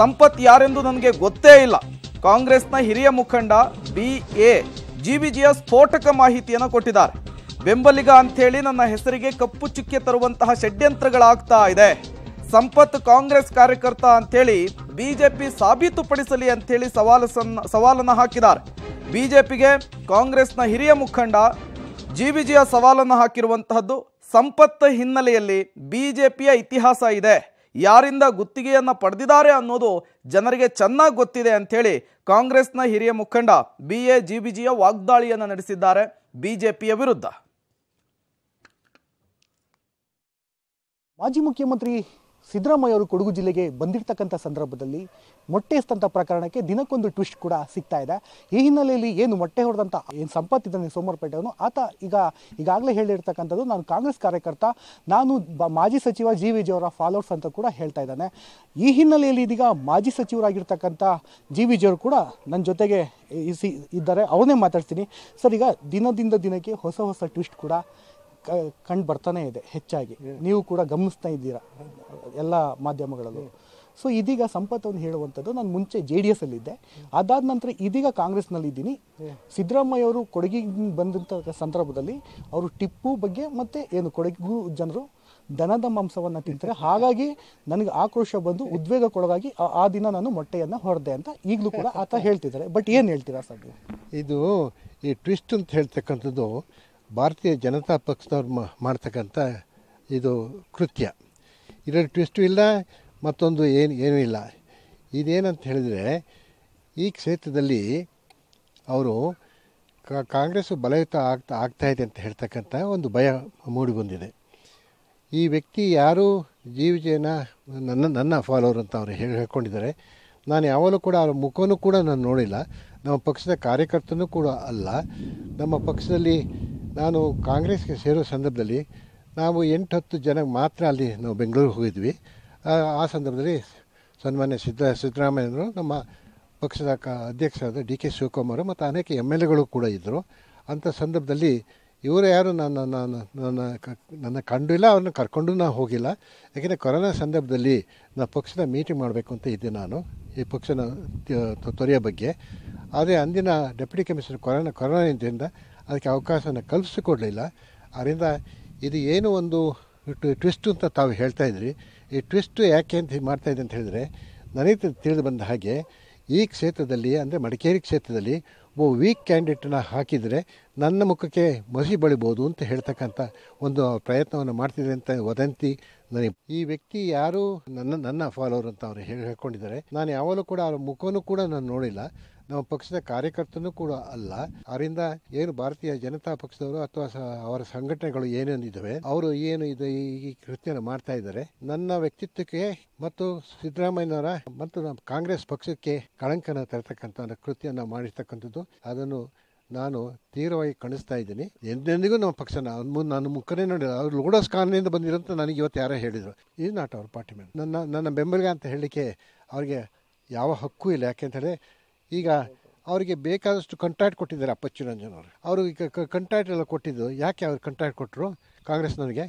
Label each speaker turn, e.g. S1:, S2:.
S1: ಸಂಪತ್ ಯಾರೆಂದು ನನಗೆ ಗೊತ್ತೇ ಇಲ್ಲ ಕಾಂಗ್ರೆಸ್ನ ಹಿರಿಯ ಮುಖಂಡ ಬಿ ಎ ಜಿವಿಜಿಯ ಸ್ಫೋಟಕ ಮಾಹಿತಿಯನ್ನು ಕೊಟ್ಟಿದ್ದಾರೆ ಬೆಂಬಲಿಗ ಅಂಥೇಳಿ ನನ್ನ ಹೆಸರಿಗೆ ಕಪ್ಪು ಚುಕ್ಕೆ ತರುವಂತಹ ಷಡ್ಯಂತ್ರಗಳಾಗ್ತಾ ಇದೆ ಸಂಪತ್ ಕಾಂಗ್ರೆಸ್ ಕಾರ್ಯಕರ್ತ ಅಂಥೇಳಿ ಬಿಜೆಪಿ ಸಾಬೀತುಪಡಿಸಲಿ ಅಂಥೇಳಿ ಸವಾಲನ್ನ ಸವಾಲನ್ನು ಹಾಕಿದ್ದಾರೆ ಬಿಜೆಪಿಗೆ ಕಾಂಗ್ರೆಸ್ನ ಹಿರಿಯ ಮುಖಂಡ ಜಿ ಜಿವಿಜಿಯ ಸವಾಲನ್ನು ಹಾಕಿರುವಂತಹದ್ದು ಸಂಪತ್ತು ಹಿನ್ನೆಲೆಯಲ್ಲಿ ಬಿಜೆಪಿಯ ಇತಿಹಾಸ ಇದೆ ಯಾರಿಂದ ಗುತ್ತಿಗೆಯನ್ನು ಪಡೆದಿದ್ದಾರೆ ಅನ್ನೋದು ಜನರಿಗೆ ಚೆನ್ನಾಗಿ ಗೊತ್ತಿದೆ ಅಂಥೇಳಿ ಕಾಂಗ್ರೆಸ್ನ ಹಿರಿಯ ಮುಖಂಡ ಬಿ ಎ ಜಿ ಬಿ ಜಿಯ ವಾಗ್ದಾಳಿಯನ್ನು ನಡೆಸಿದ್ದಾರೆ ಬಿಜೆಪಿಯ ವಿರುದ್ಧ
S2: ಮಾಜಿ ಮುಖ್ಯಮಂತ್ರಿ ಸಿದ್ದರಾಮಯ್ಯ ಅವರು ಕೊಡಗು ಜಿಲ್ಲೆಗೆ ಬಂದಿರತಕ್ಕಂಥ ಸಂದರ್ಭದಲ್ಲಿ ಮೊಟ್ಟೆ ಎಸ್ತಂಥ ಪ್ರಕರಣಕ್ಕೆ ದಿನಕ್ಕೊಂದು ಟ್ವಿಸ್ಟ್ ಕೂಡ ಸಿಗ್ತಾ ಇದೆ ಈ ಹಿನ್ನೆಲೆಯಲ್ಲಿ ಏನು ಮೊಟ್ಟೆ ಹೊಡೆದಂಥ ಏನು ಸಂಪತ್ತಿದ್ದಾನೆ ಅವನು ಆತ ಈಗ ಈಗಾಗಲೇ ಹೇಳಿರ್ತಕ್ಕಂಥದ್ದು ನಾನು ಕಾಂಗ್ರೆಸ್ ಕಾರ್ಯಕರ್ತ ನಾನು ಮಾಜಿ ಸಚಿವ ಜಿ ವಿ ಅವರ ಫಾಲೋವರ್ಸ್ ಅಂತ ಕೂಡ ಹೇಳ್ತಾ ಇದ್ದಾನೆ ಈ ಹಿನ್ನೆಲೆಯಲ್ಲಿ ಇದೀಗ ಮಾಜಿ ಸಚಿವರಾಗಿರ್ತಕ್ಕಂಥ ಜಿ ವಿ ಕೂಡ ನನ್ನ ಜೊತೆಗೆ ಇದ್ದಾರೆ ಅವನೇ ಮಾತಾಡ್ತೀನಿ ಸರ್ ಈಗ ದಿನದಿಂದ ದಿನಕ್ಕೆ ಹೊಸ ಹೊಸ ಟ್ವಿಸ್ಟ್ ಕೂಡ ಕಂಡು ಬರ್ತಾನೆ ಇದೆ ಹೆಚ್ಚಾಗಿ ನೀವು ಕೂಡ ಗಮನಿಸ್ತಾ ಇದ್ದೀರಾ ಎಲ್ಲ ಮಾಧ್ಯಮಗಳಲ್ಲೂ ಸೊ ಇದೀಗ ಸಂಪತ್ತವನ್ನು ಹೇಳುವಂಥದ್ದು ನಾನು ಮುಂಚೆ ಜೆ ಡಿ ಎಸ್ ಅಲ್ಲಿದ್ದೆ ಅದಾದ ನಂತರ ಇದೀಗ ಇದ್ದೀನಿ ಸಿದ್ದರಾಮಯ್ಯ ಅವರು ಕೊಡಗಿ ಬಂದಂಥ ಸಂದರ್ಭದಲ್ಲಿ ಅವರು ಟಿಪ್ಪು ಬಗ್ಗೆ ಮತ್ತೆ ಏನು ಕೊಡಗಿಗೂ ಜನರು ದನದ ಮಾಂಸವನ್ನು ತಿಂತಾರೆ ಹಾಗಾಗಿ ನನಗೆ ಆಕ್ರೋಶ ಬಂದು ಉದ್ವೇಗಕ್ಕೊಳಗಾಗಿ ಆ ದಿನ ನಾನು ಮೊಟ್ಟೆಯನ್ನು ಹೊರದೆ ಅಂತ ಈಗಲೂ ಕೂಡ ಆತ ಹೇಳ್ತಿದ್ದಾರೆ ಬಟ್ ಏನು ಹೇಳ್ತೀರಾ ಸರ್
S3: ಇದು ಈ ಟ್ವಿಸ್ಟ್ ಅಂತ ಹೇಳ್ತಕ್ಕಂಥದ್ದು ಭಾರತೀಯ ಜನತಾ ಪಕ್ಷದವ್ರು ಮಾಡ್ತಕ್ಕಂಥ ಇದು ಕೃತ್ಯ ಇದರಲ್ಲಿ ಟ್ವಿಸ್ಟು ಇಲ್ಲ ಮತ್ತೊಂದು ಏನು ಏನೂ ಇಲ್ಲ ಇದೇನಂತ ಹೇಳಿದರೆ ಈ ಕ್ಷೇತ್ರದಲ್ಲಿ ಅವರು ಕಾಂಗ್ರೆಸ್ಸು ಬಲಯುತ ಆಗ್ತಾ ಆಗ್ತಾಯಿದೆ ಅಂತ ಹೇಳ್ತಕ್ಕಂಥ ಒಂದು ಭಯ ಮೂಡಿಬಂದಿದೆ ಈ ವ್ಯಕ್ತಿ ಯಾರು ಜೀವಿಜಯನ ನನ್ನ ನನ್ನ ಫಾಲೋವರ್ ಅಂತ ಅವರು ಹೇಳಿ ಹೇಳ್ಕೊಂಡಿದ್ದಾರೆ ನಾನು ಯಾವಾಗಲೂ ಕೂಡ ಅವರ ಮುಖವೂ ಕೂಡ ನಾನು ನೋಡಿಲ್ಲ ನಮ್ಮ ಪಕ್ಷದ ಕಾರ್ಯಕರ್ತನೂ ಕೂಡ ಅಲ್ಲ ನಮ್ಮ ಪಕ್ಷದಲ್ಲಿ ನಾನು ಕಾಂಗ್ರೆಸ್ಗೆ ಸೇರೋ ಸಂದರ್ಭದಲ್ಲಿ ನಾವು ಎಂಟು ಹತ್ತು ಜನ ಮಾತ್ರ ಅಲ್ಲಿ ನಾವು ಬೆಂಗಳೂರಿಗೆ ಹೋಗಿದ್ವಿ ಆ ಸಂದರ್ಭದಲ್ಲಿ ಸನ್ಮಾನ್ಯ ಸಿದ್ದ ಸಿದ್ದರಾಮಯ್ಯನವರು ನಮ್ಮ ಪಕ್ಷದ ಕ ಅಧ್ಯಕ್ಷರಾದ ಡಿ ಕೆ ಶಿವಕುಮಾರ್ ಮತ್ತು ಅನೇಕ ಎಮ್ ಎಲ್ ಎಗಳು ಕೂಡ ಇದ್ದರು ಅಂಥ ಸಂದರ್ಭದಲ್ಲಿ ಇವರು ಯಾರು ನನ್ನ ನಾನು ನನ್ನ ಕ ನನ್ನ ಇಲ್ಲ ಅವ್ರನ್ನ ಕರ್ಕೊಂಡು ನಾನು ಹೋಗಿಲ್ಲ ಯಾಕೆಂದರೆ ಕೊರೋನಾ ಸಂದರ್ಭದಲ್ಲಿ ನಾನು ಪಕ್ಷದ ಮೀಟಿಂಗ್ ಮಾಡಬೇಕು ಅಂತ ಇದ್ದೆ ನಾನು ಈ ಪಕ್ಷನ ತೊರೆಯ ಬಗ್ಗೆ ಆದರೆ ಅಂದಿನ ಡೆಪ್ಯುಟಿ ಕಮಿಷನರ್ ಕೊರೋನಾ ಇದರಿಂದ ಅದಕ್ಕೆ ಅವಕಾಶನ ಕಲ್ಪಿಸಿಕೊಡಲಿಲ್ಲ ಆದ್ದರಿಂದ ಇದು ಏನು ಒಂದು ಟ್ವಿಸ್ಟು ಅಂತ ತಾವು ಹೇಳ್ತಾ ಇದ್ರಿ ಈ ಟ್ವಿಸ್ಟು ಯಾಕೆ ಅಂತ ಮಾಡ್ತಾ ಮಾಡ್ತಾಯಿದೆ ಅಂತ ಹೇಳಿದರೆ ನನಗೆ ತಿಳಿದು ಬಂದ ಹಾಗೆ ಈ ಕ್ಷೇತ್ರದಲ್ಲಿ ಅಂದರೆ ಮಡಿಕೇರಿ ಕ್ಷೇತ್ರದಲ್ಲಿ ಒಬ್ಬ ವೀಕ್ ಕ್ಯಾಂಡಿಡೇಟನ್ನ ಹಾಕಿದರೆ ನನ್ನ ಮುಖಕ್ಕೆ ಮಸಿ ಬಳಿಬೋದು ಅಂತ ಹೇಳ್ತಕ್ಕಂಥ ಒಂದು ಪ್ರಯತ್ನವನ್ನು ಮಾಡ್ತಿದೆ ಅಂತ ವದಂತಿ ನನಗೆ ಈ ವ್ಯಕ್ತಿ ಯಾರು ನನ್ನ ನನ್ನ ಫಾಲೋವರ್ ಅಂತ ಅವರು ಹೇಳಿ ಹೇಳ್ಕೊಂಡಿದ್ದಾರೆ ನಾನು ಯಾವಾಗಲೂ ಕೂಡ ಅವರ ಮುಖವೂ ಕೂಡ ನಾನು ನೋಡಿಲ್ಲ ನಮ್ಮ ಪಕ್ಷದ ಕಾರ್ಯಕರ್ತನು ಕೂಡ ಅಲ್ಲ ಅವರಿಂದ ಏನು ಭಾರತೀಯ ಜನತಾ ಪಕ್ಷದವರು ಅಥವಾ ಅವರ ಸಂಘಟನೆಗಳು ಏನೇನಿದ್ದಾವೆ ಅವರು ಏನು ಇದು ಈ ಕೃತ್ಯನ ಮಾಡ್ತಾ ಇದ್ದಾರೆ ನನ್ನ ವ್ಯಕ್ತಿತ್ವಕ್ಕೆ ಮತ್ತು ಸಿದ್ದರಾಮಯ್ಯನವರ ಮತ್ತು ನಮ್ಮ ಕಾಂಗ್ರೆಸ್ ಪಕ್ಷಕ್ಕೆ ಕಳಂಕನ ತರತಕ್ಕಂಥ ಕೃತ್ಯನ ಮಾಡಿರ್ತಕ್ಕಂಥದ್ದು ಅದನ್ನು ನಾನು ತೀವ್ರವಾಗಿ ಕಾಣಿಸ್ತಾ ಇದ್ದೀನಿ ಎಂದೆಂದಿಗೂ ನಮ್ಮ ಪಕ್ಷ ನಾನು ಮುಖನೇ ನೋಡಿಲ್ಲ ಅವ್ರು ಲೋಡಸ್ ಕಾಲನಿಯಿಂದ ಬಂದಿರೋಂತ ನನಗೆ ಇವತ್ತು ಯಾರೇ ಹೇಳಿದರು ಇಸ್ ನಾಟ್ ಅವ್ರ ಪಾರ್ಟಿ ಮ್ಯಾನ್ ನನ್ನ ನನ್ನ ಬೆಂಬಲಿಗ ಅಂತ ಹೇಳಲಿಕ್ಕೆ ಅವ್ರಿಗೆ ಯಾವ ಹಕ್ಕು ಇಲ್ಲ ಯಾಕೆ ಅಂತ ಈಗ ಅವರಿಗೆ ಬೇಕಾದಷ್ಟು ಕಂಟ್ರಾಕ್ಟ್ ಕೊಟ್ಟಿದ್ದಾರೆ ಅಪ್ಪ ಅವರು ಅವರು ಅವ್ರಿಗೆ ಕಂಟ್ರಾಕ್ಟ್ ಎಲ್ಲ ಕೊಟ್ಟಿದ್ದು ಯಾಕೆ ಅವ್ರಿಗೆ ಕಂಟ್ರಾಕ್ಟ್ ಕೊಟ್ಟರು ನನಗೆ